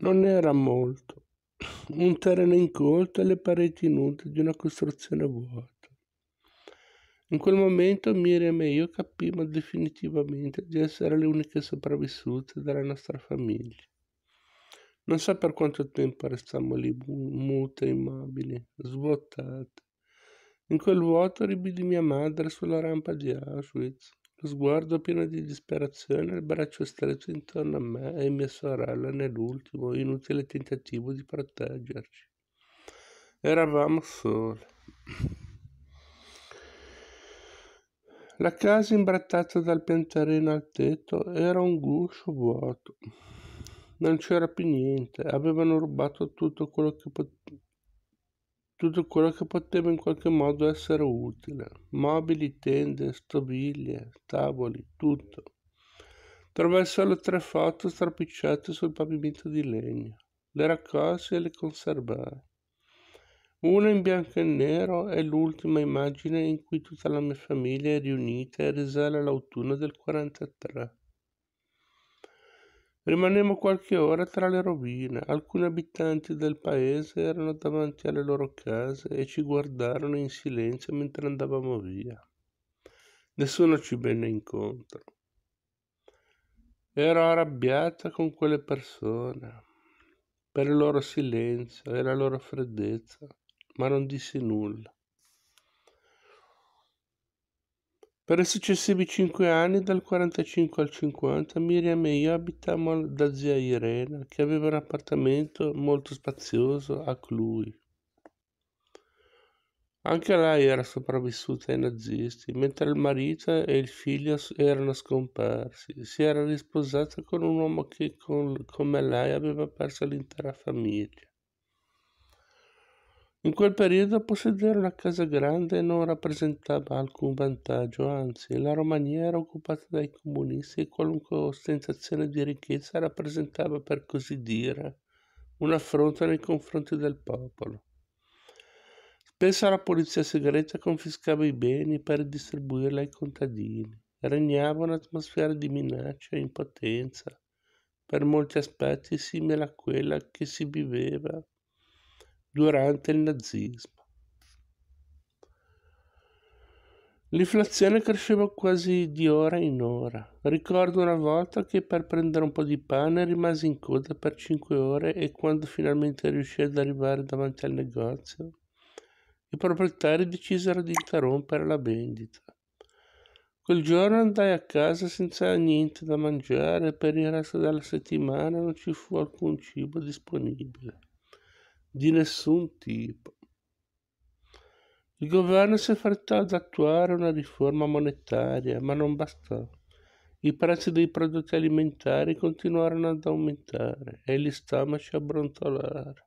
Non era molto, un terreno incolto e le pareti nude di una costruzione vuota. In quel momento Miriam e io capimmo definitivamente di essere le uniche sopravvissute della nostra famiglia. Non so per quanto tempo restammo lì, mute, immobili, svuotate. In quel vuoto ribidi mia madre sulla rampa di Auschwitz, lo sguardo pieno di disperazione, il braccio stretto intorno a me e mia sorella nell'ultimo inutile tentativo di proteggerci. Eravamo sole. La casa imbrattata dal pianterino al tetto era un guscio vuoto. Non c'era più niente, avevano rubato tutto quello che potevano tutto quello che poteva in qualche modo essere utile, mobili, tende, stoviglie, tavoli, tutto. Trovai solo tre foto strapicciate sul pavimento di legno, le raccolsi e le conservai. Una in bianco e nero è l'ultima immagine in cui tutta la mia famiglia è riunita e risale all'autunno del 43. Rimanemmo qualche ora tra le rovine. Alcuni abitanti del paese erano davanti alle loro case e ci guardarono in silenzio mentre andavamo via. Nessuno ci venne incontro. Ero arrabbiata con quelle persone per il loro silenzio e la loro freddezza, ma non dissi nulla. Per i successivi cinque anni, dal 45 al 50, Miriam e io abitammo da zia Irena, che aveva un appartamento molto spazioso a Cluj. Anche lei era sopravvissuta ai nazisti, mentre il marito e il figlio erano scomparsi. Si era risposata con un uomo che, con, come lei, aveva perso l'intera famiglia. In quel periodo possedere una casa grande non rappresentava alcun vantaggio, anzi la Romania era occupata dai comunisti e qualunque ostentazione di ricchezza rappresentava, per così dire, un affronto nei confronti del popolo. Spesso la polizia segreta confiscava i beni per distribuirli ai contadini. Regnava un'atmosfera di minaccia e impotenza, per molti aspetti simile a quella che si viveva durante il nazismo. L'inflazione cresceva quasi di ora in ora. Ricordo una volta che per prendere un po' di pane rimasi in coda per 5 ore e quando finalmente riuscii ad arrivare davanti al negozio, i proprietari decisero di interrompere la vendita. Quel giorno andai a casa senza niente da mangiare e per il resto della settimana non ci fu alcun cibo disponibile di nessun tipo. Il governo si affrettò ad attuare una riforma monetaria, ma non bastò. I prezzi dei prodotti alimentari continuarono ad aumentare e gli stomaci a brontolare.